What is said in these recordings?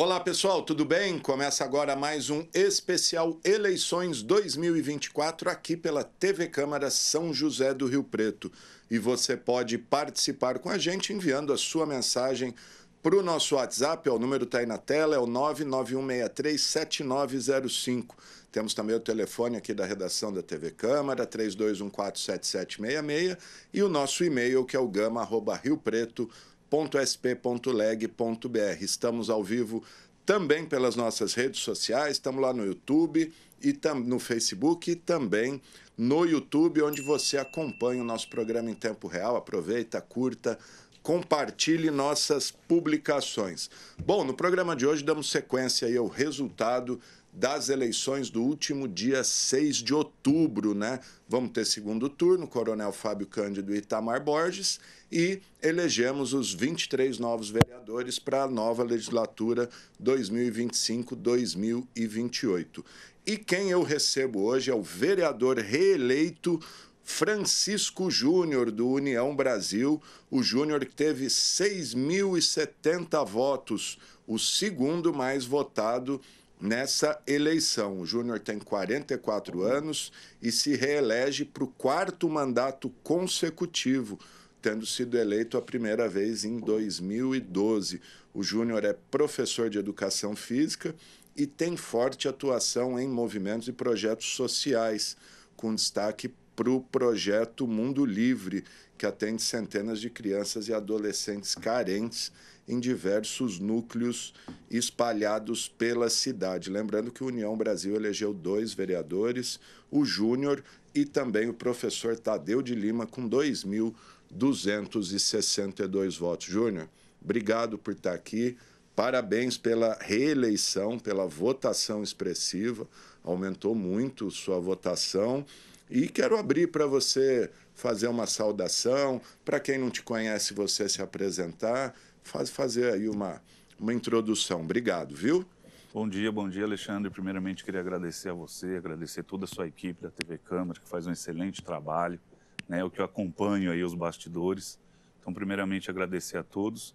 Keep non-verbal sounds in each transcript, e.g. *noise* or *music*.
Olá pessoal, tudo bem? Começa agora mais um especial Eleições 2024 aqui pela TV Câmara São José do Rio Preto. E você pode participar com a gente enviando a sua mensagem para o nosso WhatsApp, o número está aí na tela, é o 991637905. Temos também o telefone aqui da redação da TV Câmara, 32147766, e o nosso e-mail que é o gama@riopreto.com www.sp.leg.br. Estamos ao vivo também pelas nossas redes sociais, estamos lá no YouTube e no Facebook e também no YouTube, onde você acompanha o nosso programa em tempo real. Aproveita, curta, compartilhe nossas publicações. Bom, no programa de hoje damos sequência aí ao resultado das eleições do último dia 6 de outubro, né? Vamos ter segundo turno, Coronel Fábio Cândido e Itamar Borges, e elegemos os 23 novos vereadores para a nova legislatura 2025-2028. E quem eu recebo hoje é o vereador reeleito Francisco Júnior, do União Brasil, o Júnior que teve 6.070 votos, o segundo mais votado nessa eleição. O Júnior tem 44 uhum. anos e se reelege para o quarto mandato consecutivo, tendo sido eleito a primeira vez em 2012. O Júnior é professor de educação física e tem forte atuação em movimentos e projetos sociais, com destaque para o projeto Mundo Livre, que atende centenas de crianças e adolescentes carentes em diversos núcleos espalhados pela cidade. Lembrando que o União Brasil elegeu dois vereadores, o Júnior e também o professor Tadeu de Lima, com 2.262 votos. Júnior, obrigado por estar aqui. Parabéns pela reeleição, pela votação expressiva. Aumentou muito sua votação. E quero abrir para você fazer uma saudação. Para quem não te conhece, você se apresentar faz, fazer aí uma, uma introdução. Obrigado, viu? Bom dia, bom dia, Alexandre. Primeiramente, queria agradecer a você, agradecer toda a sua equipe da TV Câmara, que faz um excelente trabalho, né? O que eu acompanho aí os bastidores. Então, primeiramente, agradecer a todos.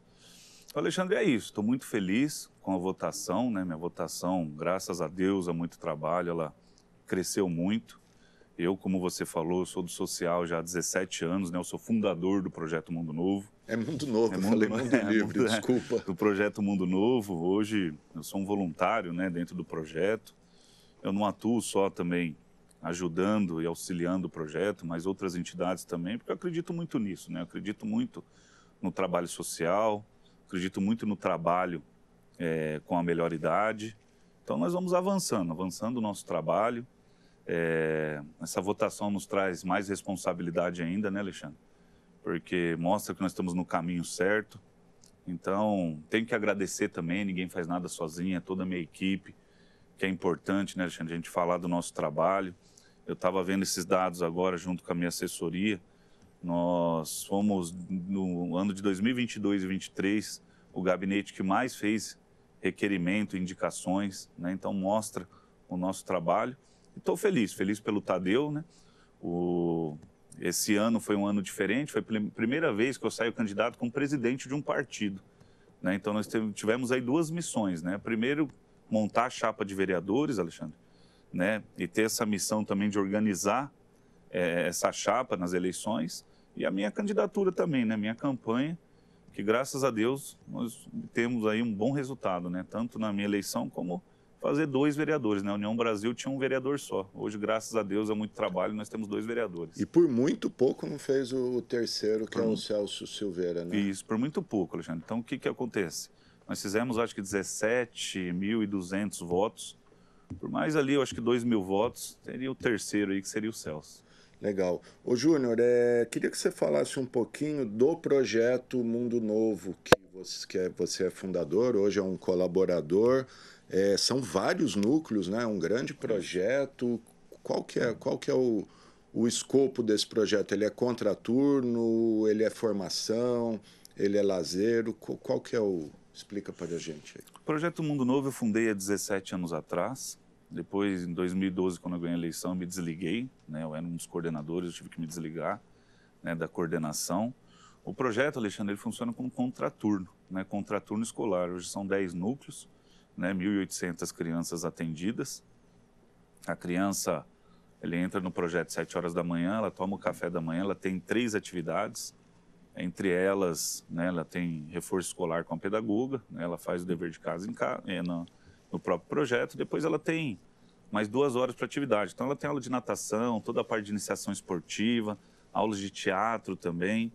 Então, Alexandre, é isso. Estou muito feliz com a votação, né? Minha votação, graças a Deus, a muito trabalho, ela cresceu muito. Eu, como você falou, sou do social já há 17 anos, né? Eu sou fundador do Projeto Mundo Novo. É Mundo Novo, é mundo, falei *laughs* Mundo é, Livre, é, desculpa. do Projeto Mundo Novo. Hoje eu sou um voluntário né, dentro do projeto. Eu não atuo só também ajudando e auxiliando o projeto, mas outras entidades também, porque eu acredito muito nisso, né? Eu acredito muito no trabalho social, acredito muito no trabalho é, com a melhor idade. Então nós vamos avançando, avançando o nosso trabalho. É, essa votação nos traz mais responsabilidade ainda, né, Alexandre? Porque mostra que nós estamos no caminho certo. Então, tenho que agradecer também, ninguém faz nada sozinho, é toda a minha equipe, que é importante, né, Alexandre, a gente falar do nosso trabalho. Eu estava vendo esses dados agora junto com a minha assessoria. Nós fomos, no ano de 2022 e 2023, o gabinete que mais fez requerimento, indicações, né? então mostra o nosso trabalho. Estou feliz, feliz pelo Tadeu, né? O... Esse ano foi um ano diferente, foi a primeira vez que eu saio candidato como presidente de um partido. Né? Então, nós tivemos aí duas missões. Né? Primeiro, montar a chapa de vereadores, Alexandre, né? e ter essa missão também de organizar é, essa chapa nas eleições. E a minha candidatura também, né? minha campanha, que graças a Deus nós temos aí um bom resultado, né? tanto na minha eleição como fazer dois vereadores. Na né? União Brasil tinha um vereador só. Hoje, graças a Deus, é muito trabalho, nós temos dois vereadores. E por muito pouco não fez o terceiro, que é por é o Celso Silveira, né? Isso, por muito pouco, Alexandre. Então, o que, que acontece? Nós fizemos, acho que, 17.200 votos. Por mais ali, eu acho que 2 mil votos, teria o terceiro aí, que seria o Celso. Legal. Ô, Júnior, é... queria que você falasse um pouquinho do projeto Mundo Novo, que você, que é, você é fundador, hoje é um colaborador. É, são vários núcleos, né? um grande projeto. Qual que é, qual que é o, o escopo desse projeto? Ele é contraturno, ele é formação, ele é lazer? Qual que é o... Explica para a gente. Aí. O projeto Mundo Novo eu fundei há 17 anos atrás. Depois, em 2012, quando eu ganhei a eleição, eu me desliguei. Né? Eu era um dos coordenadores, eu tive que me desligar né, da coordenação. O projeto, Alexandre, ele funciona como contraturno, né? contraturno escolar. Hoje são 10 núcleos né, 1.800 crianças atendidas. A criança ele entra no projeto 7 horas da manhã, ela toma o café da manhã, ela tem três atividades. Entre elas, né, ela tem reforço escolar com a pedagoga, né, ela faz o dever de casa, em casa eh, no, no próprio projeto. Depois ela tem mais duas horas para atividade. Então ela tem aula de natação, toda a parte de iniciação esportiva, aulas de teatro também.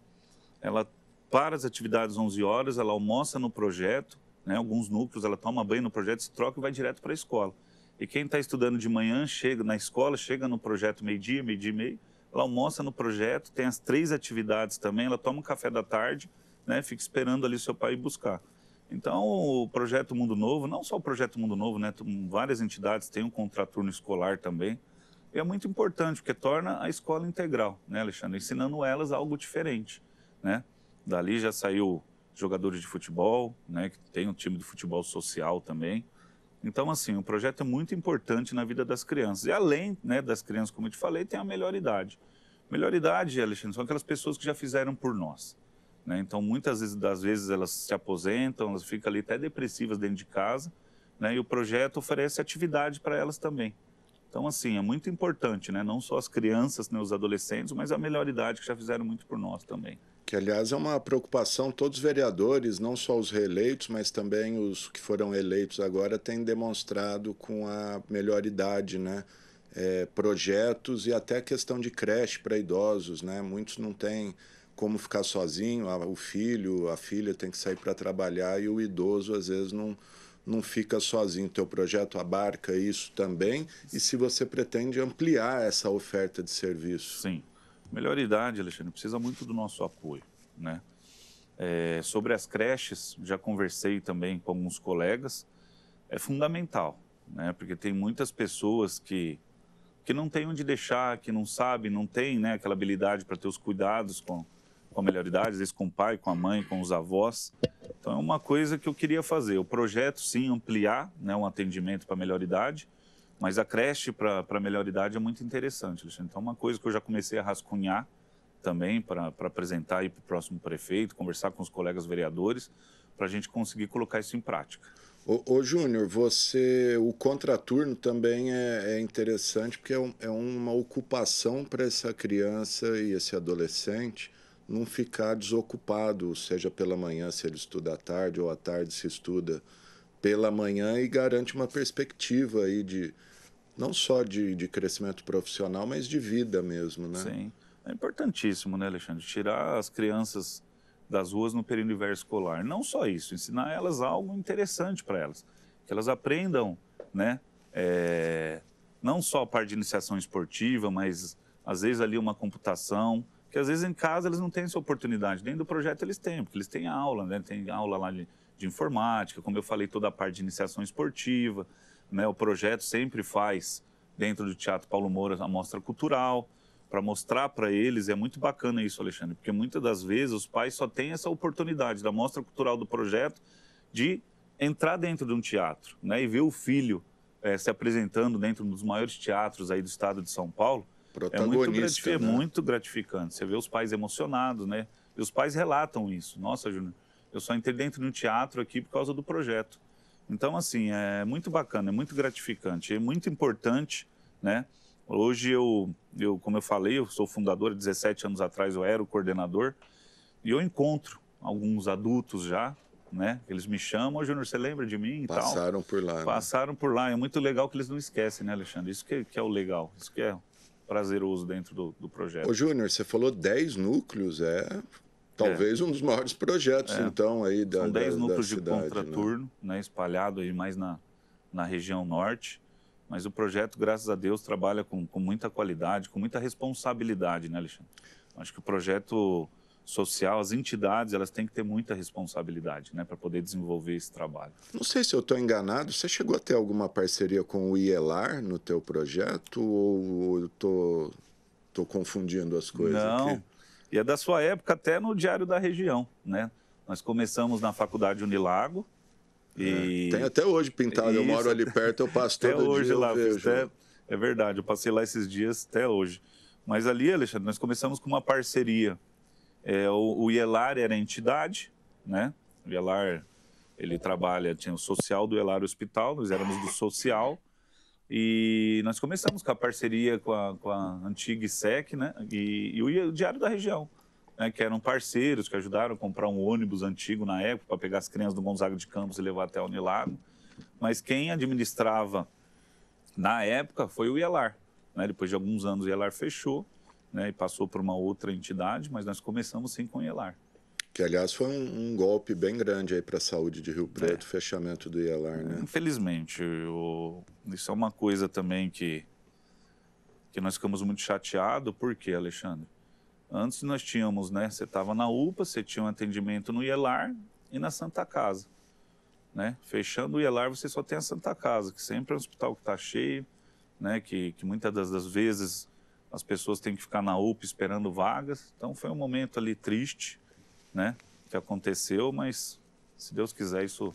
Ela para as atividades 11 horas, ela almoça no projeto, né, alguns núcleos, ela toma banho no projeto, se troca e vai direto para a escola. E quem está estudando de manhã, chega na escola, chega no projeto meio-dia, meio-dia e meio, ela almoça no projeto, tem as três atividades também, ela toma um café da tarde, né, fica esperando ali seu pai ir buscar. Então, o projeto Mundo Novo, não só o projeto Mundo Novo, né, várias entidades têm um contraturno escolar também, e é muito importante, porque torna a escola integral, né, Alexandre? Ensinando elas algo diferente, né? Dali já saiu jogadores de futebol, né, que tem um time de futebol social também. Então, assim, o projeto é muito importante na vida das crianças. E além né, das crianças, como eu te falei, tem a melhor idade. Melhor idade, Alexandre, são aquelas pessoas que já fizeram por nós. Né? Então, muitas vezes, das vezes elas se aposentam, elas ficam ali até depressivas dentro de casa, né? e o projeto oferece atividade para elas também. Então, assim, é muito importante, né? não só as crianças, né, os adolescentes, mas a melhor idade que já fizeram muito por nós também que aliás é uma preocupação, todos os vereadores, não só os reeleitos, mas também os que foram eleitos agora, têm demonstrado com a melhor idade, né? É, projetos e até questão de creche para idosos, né? Muitos não têm como ficar sozinho, o filho, a filha tem que sair para trabalhar e o idoso às vezes não, não fica sozinho. O teu projeto abarca isso também e se você pretende ampliar essa oferta de serviço. Sim. Melhor idade, Alexandre, precisa muito do nosso apoio, né? É, sobre as creches, já conversei também com alguns colegas, é fundamental, né? Porque tem muitas pessoas que, que não tem onde deixar, que não sabe, não tem né, aquela habilidade para ter os cuidados com, com a melhor idade, às vezes com o pai, com a mãe, com os avós. Então é uma coisa que eu queria fazer. O projeto, sim, ampliar né, um atendimento para a melhor idade, mas a creche para melhor idade é muito interessante, Alexandre. Então, uma coisa que eu já comecei a rascunhar também para apresentar para o próximo prefeito, conversar com os colegas vereadores, para a gente conseguir colocar isso em prática. Ô, ô Júnior, você. O contraturno também é, é interessante, porque é, um, é uma ocupação para essa criança e esse adolescente não ficar desocupado, seja pela manhã se ele estuda à tarde ou à tarde se estuda pela manhã e garante uma perspectiva aí de, não só de, de crescimento profissional, mas de vida mesmo, né? Sim. É importantíssimo, né, Alexandre? Tirar as crianças das ruas no período escolar. Não só isso, ensinar elas algo interessante para elas. Que elas aprendam, né? É, não só a parte de iniciação esportiva, mas às vezes ali uma computação, que às vezes em casa eles não têm essa oportunidade, nem do projeto eles têm, porque eles têm aula, né? Tem aula lá de, de informática, como eu falei, toda a parte de iniciação esportiva. Né? O projeto sempre faz, dentro do Teatro Paulo Moura, a mostra cultural, para mostrar para eles. É muito bacana isso, Alexandre, porque muitas das vezes os pais só têm essa oportunidade da mostra cultural do projeto de entrar dentro de um teatro né? e ver o filho é, se apresentando dentro dos maiores teatros aí do estado de São Paulo. É muito, gratificante, é né? é muito gratificante. Você vê os pais emocionados, né? E os pais relatam isso. Nossa, Júnior, eu só entrei dentro de um teatro aqui por causa do projeto. Então, assim, é muito bacana, é muito gratificante, é muito importante, né? Hoje eu, eu, como eu falei, eu sou fundador, 17 anos atrás eu era o coordenador, e eu encontro alguns adultos já, né? Eles me chamam, Júnior, você lembra de mim e Passaram tal? por lá. Né? Passaram né? por lá. É muito legal que eles não esquecem, né, Alexandre? Isso que, que é o legal, isso que é prazeroso dentro do, do projeto. Ô, Júnior, você falou 10 núcleos, é talvez é. um dos maiores projetos, é. então, aí da São 10 núcleos da cidade, de né? contraturno, né? né? espalhado aí mais na, na região norte. Mas o projeto, graças a Deus, trabalha com, com muita qualidade, com muita responsabilidade, né, Alexandre? Acho que o projeto social, as entidades, elas têm que ter muita responsabilidade né, para poder desenvolver esse trabalho. Não sei se eu estou enganado, você chegou a ter alguma parceria com o IELAR no teu projeto ou estou tô, tô confundindo as coisas Não, aqui? E é da sua época até no Diário da Região, né? Nós começamos na Faculdade Unilago. E... É, tem até hoje pintado, Isso, eu moro ali perto, eu passo *laughs* todo até hoje dia, lá, até... Né? É, é verdade, eu passei lá esses dias até hoje. Mas ali, Alexandre, nós começamos com uma parceria. É, o, o IELAR era a entidade, né? O IELAR, ele trabalha, tinha o social do IELAR Hospital, nós éramos do social. E nós começamos com a parceria com a, com a antiga ISEC né? e, e o Diário da Região, né? que eram parceiros que ajudaram a comprar um ônibus antigo na época para pegar as crianças do Gonzaga de Campos e levar até a Unilago. Mas quem administrava na época foi o IELAR. Né? Depois de alguns anos, o IELAR fechou né? e passou para uma outra entidade, mas nós começamos sim com o IELAR. Que, aliás, foi um, um golpe bem grande aí para a saúde de Rio Preto, é. o fechamento do IELAR, né? Infelizmente, eu... isso é uma coisa também que, que nós ficamos muito chateados. Por quê, Alexandre? Antes nós tínhamos, né? Você estava na UPA, você tinha um atendimento no IELAR e na Santa Casa. Né? Fechando o IELAR, você só tem a Santa Casa, que sempre é um hospital que está cheio, né? que, que muitas das, das vezes as pessoas têm que ficar na UPA esperando vagas. Então foi um momento ali triste né? Que aconteceu, mas se Deus quiser isso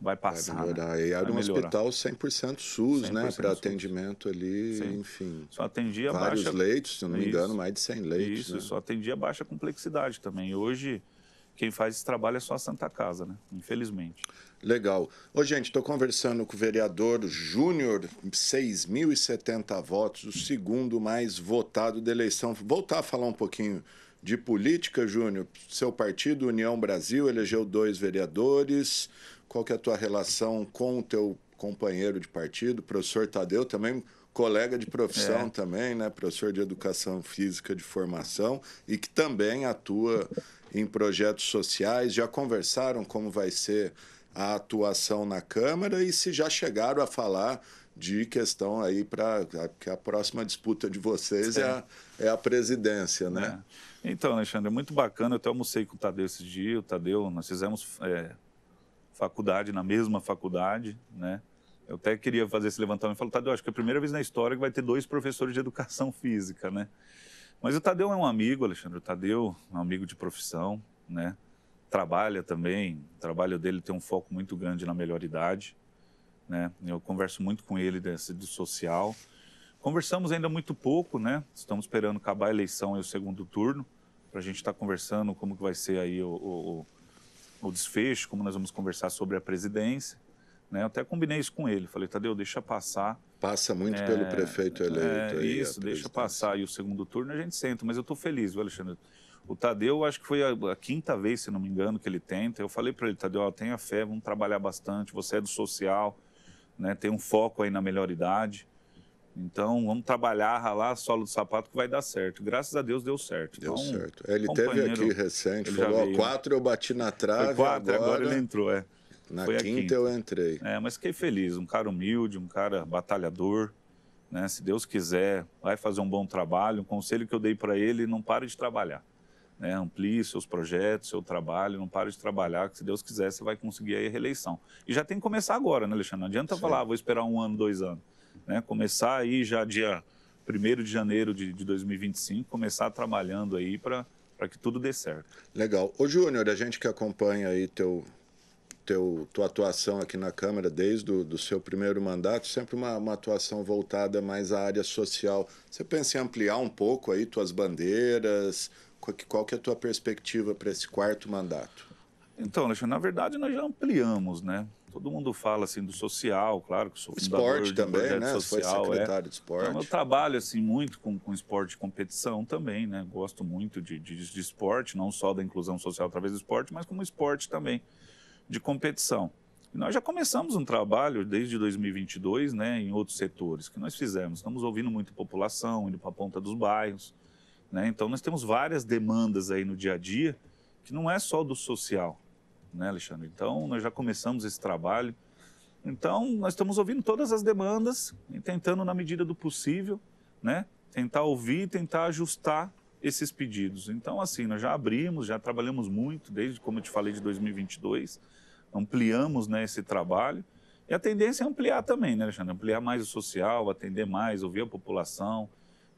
vai passar. Vai né? melhorar. Né? E era vai um melhorar. hospital 100% SUS, 100 né? Para atendimento ali, Sim. enfim. Só atendia vários baixa... leitos, se não me engano, mais de 100 leitos. Isso, né? só atendia baixa complexidade também. hoje quem faz esse trabalho é só a Santa Casa, né? Infelizmente. Legal. Ô, gente, estou conversando com o vereador Júnior, 6.070 votos, o segundo mais votado da eleição. Voltar a falar um pouquinho de política, Júnior? Seu partido, União Brasil, elegeu dois vereadores. Qual que é a tua relação com o teu companheiro de partido, professor Tadeu, também colega de profissão é. também, né? Professor de educação física de formação e que também atua em projetos sociais. Já conversaram como vai ser a atuação na Câmara e se já chegaram a falar de questão aí para é, que a próxima disputa de vocês é, é, a, é a, presidência, né? É. Então, Alexandre, é muito bacana. Eu até almocei com o Tadeu esses dias. O Tadeu, nós fizemos é, faculdade na mesma faculdade, né? Eu até queria fazer esse levantamento. e falo, Tadeu, acho que é a primeira vez na história que vai ter dois professores de educação *laughs* física, né? Mas o Tadeu é um amigo, Alexandre. O Tadeu é um amigo de profissão, né? Trabalha também. O trabalho dele tem um foco muito grande na melhoridade idade né? Eu converso muito com ele desse, do social. Conversamos ainda muito pouco, né? Estamos esperando acabar a eleição e o segundo turno para a gente estar tá conversando como que vai ser aí o, o, o, desfecho, como nós vamos conversar sobre a presidência. Né? Eu até combinei isso com ele. Falei, Tadeu, deixa passar. Passa muito é, pelo prefeito eleito. É, aí, isso, deixa passar aí o segundo turno a gente senta. Mas eu estou feliz, viu, Alexandre? O Tadeu, acho que foi a, a, quinta vez, se não me engano, que ele tenta. Eu falei para ele, Tadeu, ó, tenha fé, vamos trabalhar bastante, você é do social, né? Tem um foco aí na melhor idade. Então, vamos trabalhar, ralar a sola do sapato que vai dar certo. Graças a Deus deu certo. Deu então, certo. Ele teve aqui recente, falou: veio, quatro eu bati na trave. Foi quatro, agora... agora ele entrou, é. Na quinta, quinta, eu entrei. É, mas fiquei feliz. Um cara humilde, um cara batalhador. Né? Se Deus quiser, vai fazer um bom trabalho. Um conselho que eu dei para ele: não pare de trabalhar né? amplie seus projetos, seu trabalho, não pare de trabalhar, que se Deus quiser você vai conseguir aí a reeleição. E já tem que começar agora, né, Alexandre? Não adianta Sim. falar, ah, vou esperar um ano, dois anos. Né? Começar aí já dia 1 de janeiro de, de 2025, começar trabalhando aí para que tudo dê certo. Legal. Ô, Júnior, a gente que acompanha aí teu, teu, tua atuação aqui na Câmara desde o do seu primeiro mandato, sempre uma, uma atuação voltada mais à área social. Você pensa em ampliar um pouco aí tuas bandeiras, qual que é a tua perspectiva para esse quarto mandato? Então, Alexandre, na verdade nós já ampliamos, né? Todo mundo fala assim do social, claro que sou fundador esporte também, né? social, Foi é. secretário é. de esporte. Então, eu trabalho assim muito com, com esporte de competição também, né? Gosto muito de, de, de esporte, não só da inclusão social através do esporte, mas como esporte também de competição. E nós já começamos um trabalho desde 2022, né, em outros setores que nós fizemos. Estamos ouvindo muito a população, indo para a ponta dos bairros, né? Então, nós temos várias demandas aí no dia a dia, que não é só do social, né, Alexandre? Então, nós já começamos esse trabalho. Então, nós estamos ouvindo todas as demandas e tentando, na medida do possível, né, tentar ouvir e tentar ajustar esses pedidos. Então, assim, nós já abrimos, já trabalhamos muito, desde, como eu te falei, de 2022, ampliamos né, esse trabalho. E a tendência é ampliar também, né, Alexandre? Ampliar mais o social, atender mais, ouvir a população,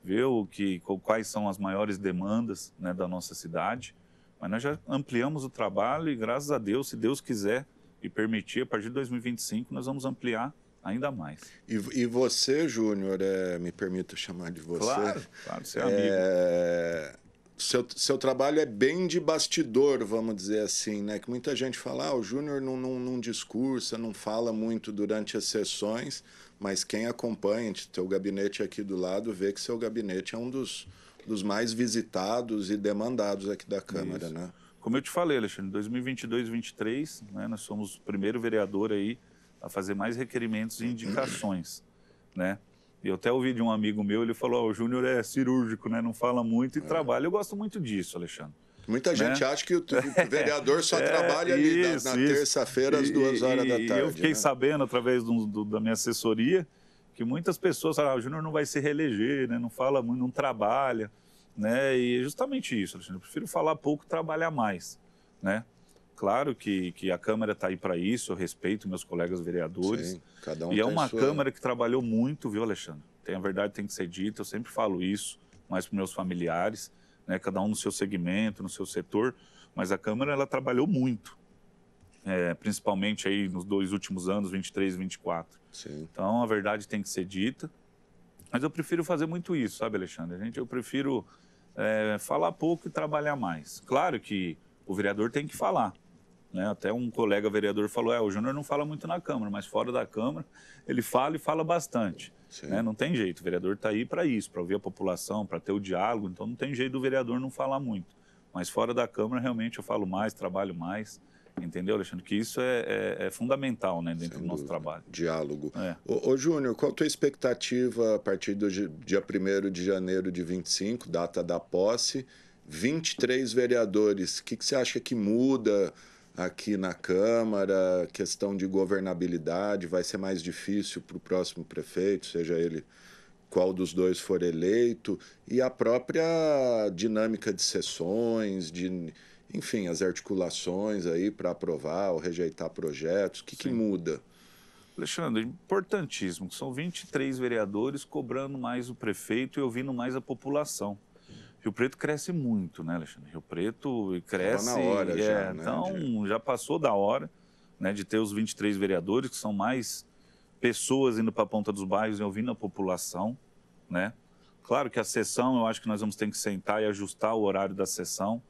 ver o que, quais são as maiores demandas né, da nossa cidade. Mas nós já ampliamos o trabalho e, graças a Deus, se Deus quiser e permitir, a partir de 2025 nós vamos ampliar ainda mais. E, e você, Júnior, é, me permita chamar de você. Claro, claro, você é amigo. É, seu, seu trabalho é bem de bastidor, vamos dizer assim, né? Que muita gente fala, ah, o Júnior não, não, não discursa, não fala muito durante as sessões mas quem acompanha, teu gabinete aqui do lado, vê que seu gabinete é um dos, dos mais visitados e demandados aqui da Câmara, Isso. né? Como eu te falei, Alexandre, 2022 2023, né, nós somos o primeiro vereador aí a fazer mais requerimentos e uhum. indicações, né? E eu até ouvi de um amigo meu, ele falou, oh, o Júnior é cirúrgico, né? Não fala muito e é. trabalha. Eu gosto muito disso, Alexandre. Muita né? gente acha que o, vereador só *laughs* é, trabalha isso, ali na, na terça-feira, às duas horas e, da tarde. Eu fiquei né? sabendo, através do, do, da minha assessoria, que muitas pessoas falam, ah, o Júnior não vai se reeleger, né? não fala muito, não trabalha. Né? E é justamente isso, Alexandre. Eu prefiro falar pouco trabalhar mais. Né? Claro que, que a Câmara está aí para isso, eu respeito meus colegas vereadores. Sim, cada um e é uma sua... Câmara que trabalhou muito, viu, Alexandre? Tem, a verdade tem que ser dita, eu sempre falo isso, mais para meus familiares né, cada um no seu segmento, no seu setor, mas a Câmara ela trabalhou muito, é, principalmente aí nos dois últimos anos, 23 e 24. Sim. Então a verdade tem que ser dita, mas eu prefiro fazer muito isso, sabe, Alexandre? A gente, eu prefiro é, falar pouco e trabalhar mais. Claro que o vereador tem que falar, né? Até um colega vereador falou: é, o Júnior não fala muito na Câmara, mas fora da Câmara ele fala e fala bastante. Né? Não tem jeito, o vereador está aí para isso, para ouvir a população, para ter o diálogo, então não tem jeito do vereador não falar muito. Mas fora da Câmara, realmente, eu falo mais, trabalho mais. Entendeu, Alexandre? Que isso é, é, é fundamental né, dentro Sem do nosso dúvida. trabalho. Diálogo. É. Ô, ô Júnior, qual a tua expectativa a partir do dia 1 de janeiro de 25, data da posse? 23 vereadores. O que, que você acha que muda? aqui na Câmara, questão de governabilidade, vai ser mais difícil para o próximo prefeito, seja ele qual dos dois for eleito, e a própria dinâmica de sessões, de enfim, as articulações aí para aprovar ou rejeitar projetos, o que, que muda? Alexandre, importantíssimo, são 23 vereadores cobrando mais o prefeito e ouvindo mais a população. Rio Preto cresce muito, né, Alexandre? Rio Preto cresce. na hora é, já, né? Então, já passou da hora né, de ter os 23 vereadores, que são mais pessoas indo para a ponta dos bairros e ouvindo a população, né? Claro que a sessão, eu acho que nós vamos ter que sentar e ajustar o horário da sessão,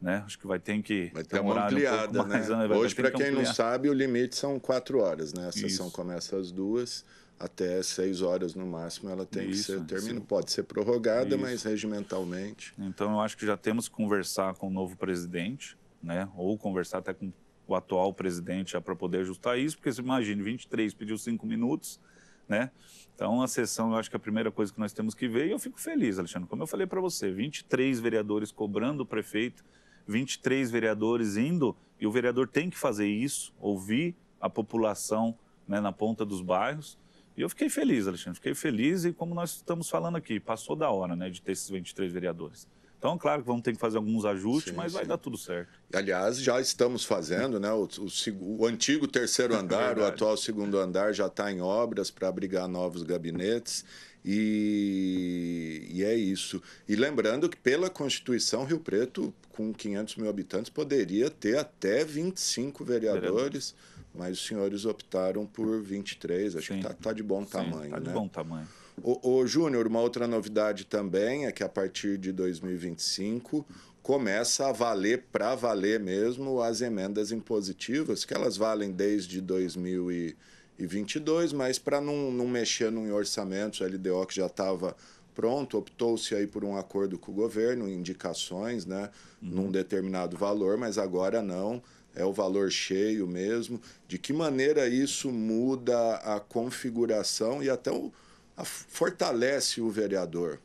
né? Acho que vai ter que vai ter, ter um uma ampliada, um *laughs* mais, né? né? Hoje, para que quem ampliar. não sabe, o limite são quatro horas, né? A sessão Isso. começa às duas até seis horas no máximo ela tem Isso, que ser terminada. Pode ser prorrogada, Isso. mas regimentalmente. Então eu acho que já temos que conversar com o novo presidente, né? Ou conversar até com o atual presidente já para poder ajustar isso, porque você imagina, 23 pediu cinco minutos, né? Então, a sessão, eu acho que é a primeira coisa que nós temos que ver, e eu fico feliz, Alexandre, como eu falei para você, 23 vereadores cobrando o prefeito, 23 vereadores indo, e o vereador tem que fazer isso, ouvir a população né, na ponta dos bairros, e eu fiquei feliz, Alexandre, fiquei feliz e como nós estamos falando aqui, passou da hora né, de ter esses 23 vereadores. Então, claro que vamos ter que fazer alguns ajustes, sim, mas sim. vai dar tudo certo. Aliás, já estamos fazendo, né? O, o, o antigo terceiro *laughs* é andar, é o atual segundo andar já está em obras para abrigar novos gabinetes. E, e, é isso. E lembrando que, pela Constituição, Rio Preto, com 500 mil habitantes, poderia ter até 25 vereadores. Vereador mas os senhores optaram por 23, acho Sim. que está tá de bom Sim, tamanho. Está de né? bom tamanho. O, o Júnior, uma outra novidade também é que a partir de 2025 começa a valer, para valer mesmo, as emendas impositivas, que elas valem desde 2022, mas para não, não mexer num orçamento, o LDO que já estava pronto, optou-se aí por um acordo com o governo, indicações, né, uhum. num determinado valor, mas agora não é o valor cheio mesmo, de que maneira isso muda a configuração e até o, a, fortalece o vereador.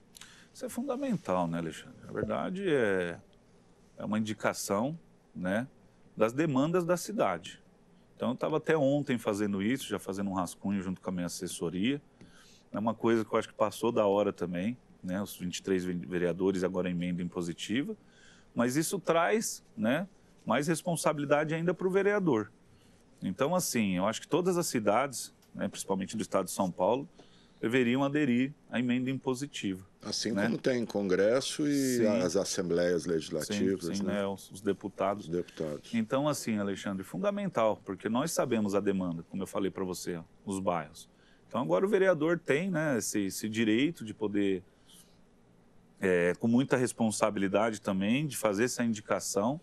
Isso é fundamental, né, Alexandre? Na verdade, é, é uma indicação né, das demandas da cidade. Então, eu estava até ontem fazendo isso, já fazendo um rascunho junto com a minha assessoria. É uma coisa que eu acho que passou da hora também, né? Os 23 vereadores agora emenda impositiva. Mas isso traz, né? mais responsabilidade ainda para o vereador. Então, assim, eu acho que todas as cidades, né, principalmente do estado de São Paulo, deveriam aderir à emenda impositiva. Assim né? como tem Congresso e sim. as assembleias legislativas. Sim, sim, né? né? Os, os, deputados. Os deputados. Então, assim, Alexandre, fundamental, porque nós sabemos a demanda, como eu falei para você, nos bairros. Então, agora o vereador tem né, esse, esse direito de poder, é, com muita responsabilidade também, de fazer essa indicação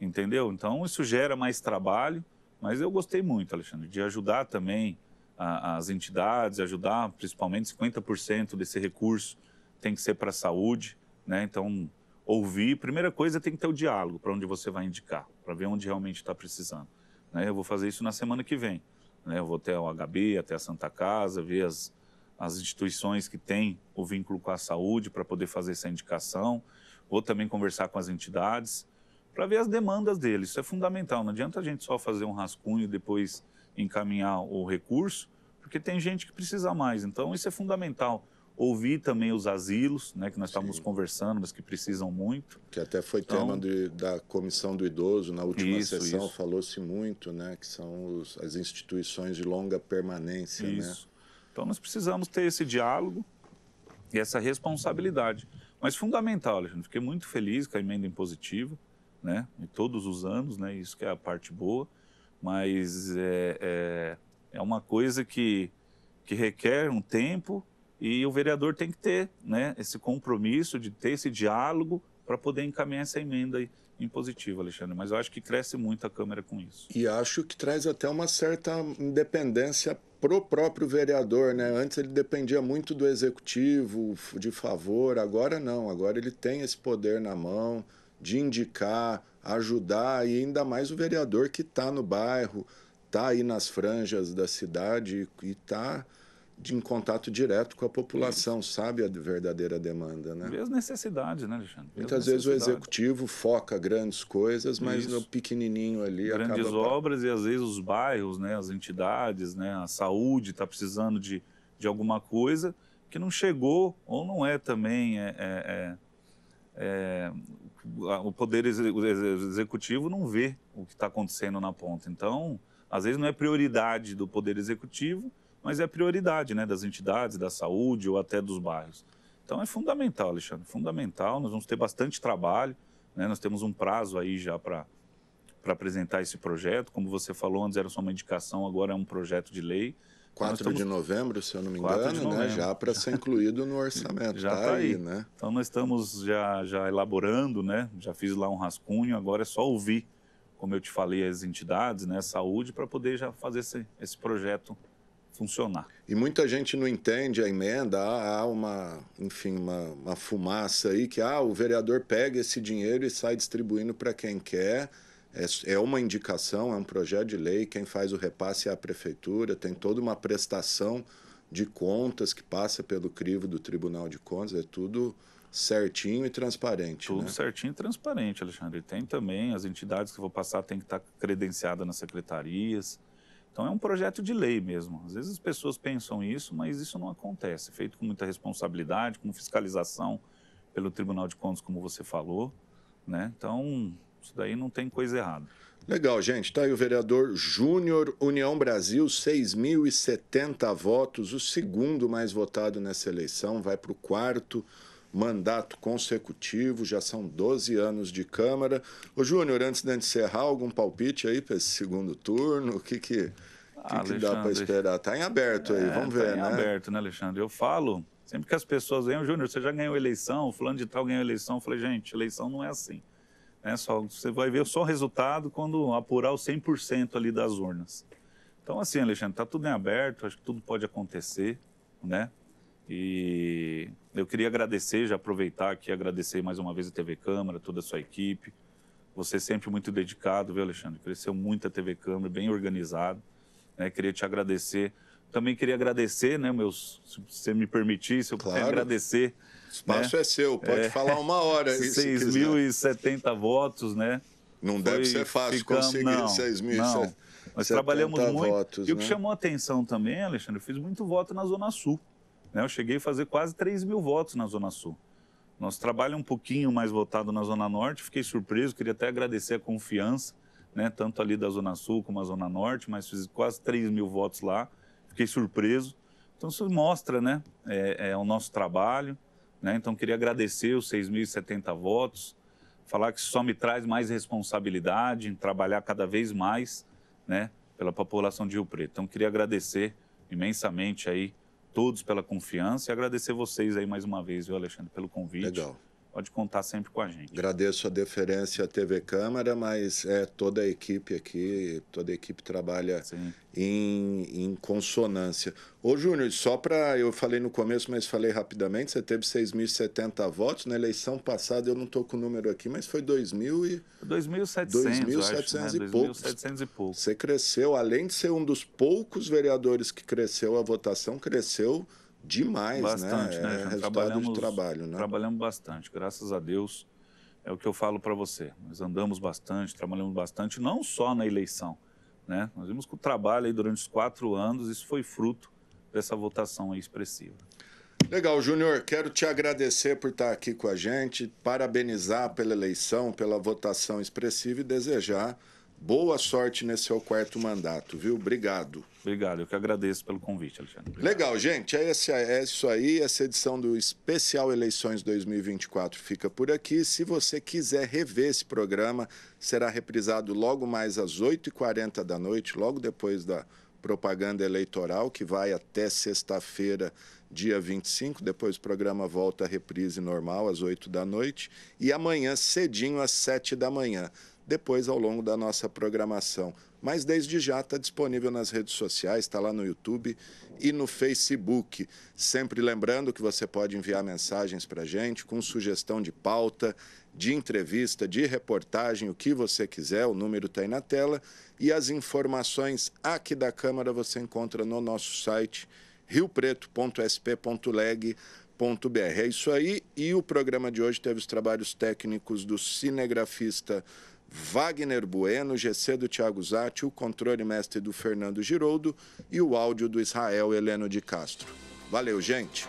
entendeu? Então isso gera mais trabalho, mas eu gostei muito, Alexandre, de ajudar também a, as entidades, ajudar principalmente 50% desse recurso tem que ser para a saúde, né? Então ouvir, primeira coisa tem que ter o diálogo para onde você vai indicar, para ver onde realmente está precisando. Né? Eu vou fazer isso na semana que vem. Né? Eu vou até o HB, até a Santa Casa, ver as, as instituições que têm o vínculo com a saúde para poder fazer essa indicação. Vou também conversar com as entidades para ver as demandas dele. Isso é fundamental. Não adianta a gente só fazer um rascunho e depois encaminhar o recurso, porque tem gente que precisa mais. Então, isso é fundamental. Ouvir também os asilos, né, que nós estávamos conversando, mas que precisam muito. Que até foi então, tema de, da Comissão do Idoso, na última isso, sessão falou-se muito, né, que são os, as instituições de longa permanência. Né? Isso. Né? Então, nós precisamos ter esse diálogo e essa responsabilidade. Mas fundamental, Alexandre, fiquei muito feliz com a emenda impositiva né? em todos os anos, né? Isso que é a parte boa, mas é, é, é uma coisa que, que requer um tempo e o vereador tem que ter, né? Esse compromisso de ter esse diálogo para poder encaminhar essa emenda aí em positivo, Alexandre, mas eu acho que cresce muito a Câmara com isso. E acho que traz até uma certa independência pro próprio vereador, né? Antes ele dependia muito do executivo, de favor, agora não, agora ele tem esse poder na mão de indicar, ajudar e ainda mais o vereador que está no bairro, está aí nas franjas da cidade e está em contato direto com a população, sabe a verdadeira demanda, né? Vê as necessidades, né, Alexandre? Muitas vezes o executivo foca grandes coisas, mas Isso. no pequenininho ali Grandes acaba... obras e às vezes os bairros, né, as entidades, né, a saúde está precisando de, de alguma coisa que não chegou ou não é também é, é, é, é o poder executivo não vê o que está acontecendo na ponta. Então, às vezes não é prioridade do poder executivo, mas é prioridade né, das entidades, da saúde ou até dos bairros. Então é fundamental, Alexandre, fundamental. Nós vamos ter bastante trabalho, né? nós temos um prazo aí já para para apresentar esse projeto. Como você falou, antes era só uma indicação, agora é um projeto de lei. 4 estamos... de novembro, se eu não me engano, né? já para ser incluído no orçamento. *laughs* já está tá aí. aí. né? Então nós estamos já, já elaborando, né? já fiz lá um rascunho, agora é só ouvir, como eu te falei, as entidades, né? saúde, para poder já fazer esse, esse projeto funcionar. E muita gente não entende a emenda, ah, há, uma, enfim, uma, uma fumaça aí que ah, o vereador pega esse dinheiro e sai distribuindo para quem quer é, é, uma indicação, é um projeto de lei, quem faz o repasse é a prefeitura, tem toda uma prestação de contas que passa pelo crivo do Tribunal de Contas, é tudo certinho e transparente. Tudo né? certinho e transparente, Alexandre. Tem também as entidades que vou passar tem que estar tá credenciada nas secretarias. Então é um projeto de lei mesmo. Às vezes as pessoas pensam isso, mas isso não acontece. feito com muita responsabilidade, com fiscalização pelo Tribunal de Contas, como você falou. Né? Então, isso daí não tem coisa errada. Legal, gente. está aí o vereador Júnior, União Brasil, 6.070 votos, o segundo mais votado nessa eleição, vai para o quarto mandato consecutivo, já são 12 anos de Câmara. Ô, Júnior, antes de encerrar, algum palpite aí para esse segundo turno? O que, que, ah, que, que dá para esperar? Está em aberto aí, é, vamos tá ver, Está em né? aberto, né, Alexandre? Eu falo, sempre que as pessoas vêm, Júnior, você já ganhou eleição, fulano de tal ganhou eleição. Eu falei, gente, eleição não é assim. Né? Só, você vai ver só o resultado quando apurar o 100% ali das urnas. Então, assim, Alexandre, está tudo em aberto, acho que tudo pode acontecer, né? E eu queria agradecer, já aproveitar aqui, agradecer mais uma vez a TV Câmara, toda a sua equipe. Você é sempre muito dedicado, viu, Alexandre? Cresceu muito a TV Câmara, bem organizado. Né? Queria te agradecer também queria agradecer, né, meus, se você me permitir, se eu claro. puder agradecer. O né? espaço né? é seu, pode é, falar uma hora. 6.070 votos, né? Não deve ser fácil ficamos, conseguir 6.070. Nós trabalhamos muito. Votos, e o que né? chamou a atenção também, Alexandre, eu fiz muito voto na Zona Sul. Né? Eu cheguei a fazer quase 3 mil votos na Zona Sul. Nosso trabalho é um pouquinho mais votado na Zona Norte, fiquei surpreso, queria até agradecer a confiança, né? tanto ali da Zona Sul como a Zona Norte, mas fiz quase 3 mil votos lá fiquei surpreso. Então, isso mostra né, é, é o nosso trabalho. Né? Então, queria agradecer os 6.070 votos, falar que só me traz mais responsabilidade em trabalhar cada vez mais né, pela população de Rio Preto. Então, queria agradecer imensamente aí todos pela confiança e agradecer vocês aí mais uma vez, viu, Alexandre, pelo convite. Legal pode contar sempre com a gente. Agradeço a deferência à TV Câmara, mas é toda a equipe aqui, toda a equipe trabalha em, em, consonância. Ô, Júnior, só para. Eu falei no começo, mas falei rapidamente, você teve 6.070 votos. Na né? eleição passada, eu não estou com o número aqui, mas foi 2.000 e. 2.700. 2.700 né? e poucos. 2.700 e poucos. Você cresceu, além de ser um dos poucos vereadores que cresceu a votação, cresceu Demais, né? bastante, né? É né trabalhamos, de trabalho, né? Trabalhamos bastante, graças a Deus. É o que eu falo para você. Nós andamos bastante, trabalhamos bastante, não só na eleição, né? Nós vimos que o trabalho aí durante os quatro anos, isso foi fruto dessa votação expressiva. Legal, Júnior. Quero te agradecer por estar aqui com a gente, parabenizar pela eleição, pela votação expressiva e desejar Boa sorte nesse seu quarto mandato, viu? Obrigado. Obrigado, eu que agradeço pelo convite, Alexandre. Obrigado. Legal, gente. É, esse, é isso aí. Essa edição do Especial Eleições 2024 fica por aqui. Se você quiser rever esse programa, será reprisado logo mais às 8h40 da noite, logo depois da propaganda eleitoral, que vai até sexta-feira, dia 25. Depois o programa volta à reprise normal, às 8 da noite. E amanhã, cedinho, às 7 da manhã depois ao longo da nossa programação. Mas desde já está disponível nas redes sociais, está lá no YouTube e no Facebook. Sempre lembrando que você pode enviar mensagens para a gente com sugestão de pauta, de entrevista, de reportagem, o que você quiser, o número está aí na tela. E as informações aqui da Câmara você encontra no nosso site riopreto.sp.leg. É isso aí. E o programa de hoje teve os trabalhos técnicos do cinegrafista Wagner Bueno, GC do Thiago Zatti, o controle mestre do Fernando Giroldo e o áudio do Israel Heleno de Castro. Valeu, gente!